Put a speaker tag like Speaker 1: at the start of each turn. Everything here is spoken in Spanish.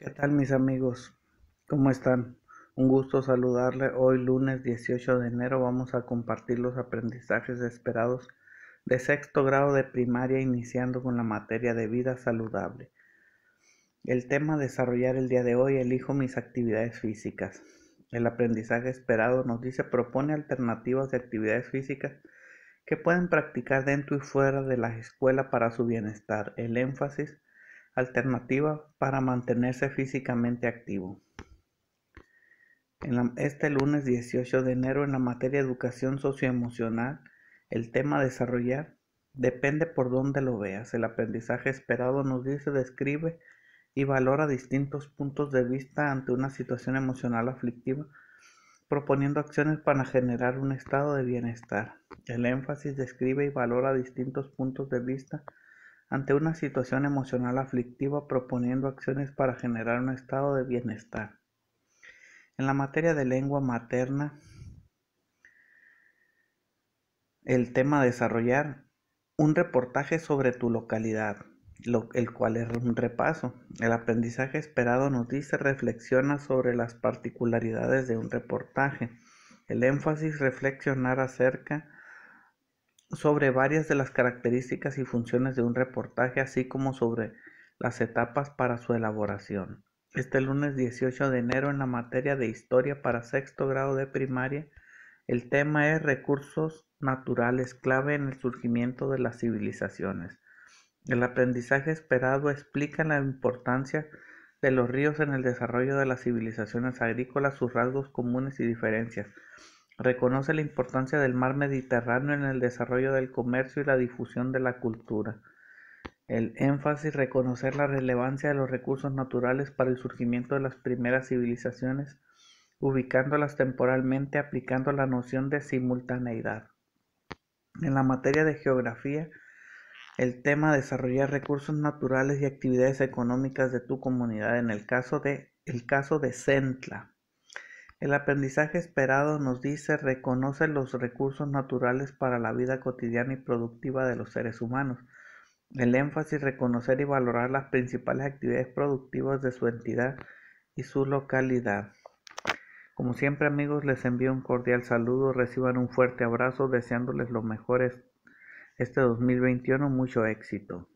Speaker 1: ¿Qué tal mis amigos? ¿Cómo están? Un gusto saludarle. Hoy lunes 18 de enero vamos a compartir los aprendizajes esperados de sexto grado de primaria iniciando con la materia de vida saludable. El tema a desarrollar el día de hoy elijo mis actividades físicas. El aprendizaje esperado nos dice propone alternativas de actividades físicas que pueden practicar dentro y fuera de la escuela para su bienestar. El énfasis alternativa para mantenerse físicamente activo. En este lunes 18 de enero en la materia educación socioemocional, el tema desarrollar depende por dónde lo veas. El aprendizaje esperado nos dice, describe y valora distintos puntos de vista ante una situación emocional aflictiva, proponiendo acciones para generar un estado de bienestar. El énfasis describe y valora distintos puntos de vista ante una situación emocional aflictiva proponiendo acciones para generar un estado de bienestar. En la materia de lengua materna, el tema desarrollar un reportaje sobre tu localidad, el cual es un repaso. El aprendizaje esperado nos dice reflexiona sobre las particularidades de un reportaje. El énfasis reflexionar acerca sobre varias de las características y funciones de un reportaje, así como sobre las etapas para su elaboración. Este lunes 18 de enero en la materia de historia para sexto grado de primaria, el tema es recursos naturales clave en el surgimiento de las civilizaciones. El aprendizaje esperado explica la importancia de los ríos en el desarrollo de las civilizaciones agrícolas, sus rasgos comunes y diferencias, Reconoce la importancia del mar Mediterráneo en el desarrollo del comercio y la difusión de la cultura. El énfasis reconocer la relevancia de los recursos naturales para el surgimiento de las primeras civilizaciones, ubicándolas temporalmente aplicando la noción de simultaneidad. En la materia de geografía, el tema desarrollar recursos naturales y actividades económicas de tu comunidad en el caso de el caso de Centla. El aprendizaje esperado nos dice reconoce los recursos naturales para la vida cotidiana y productiva de los seres humanos. El énfasis reconocer y valorar las principales actividades productivas de su entidad y su localidad. Como siempre amigos, les envío un cordial saludo, reciban un fuerte abrazo, deseándoles lo mejor este 2021, mucho éxito.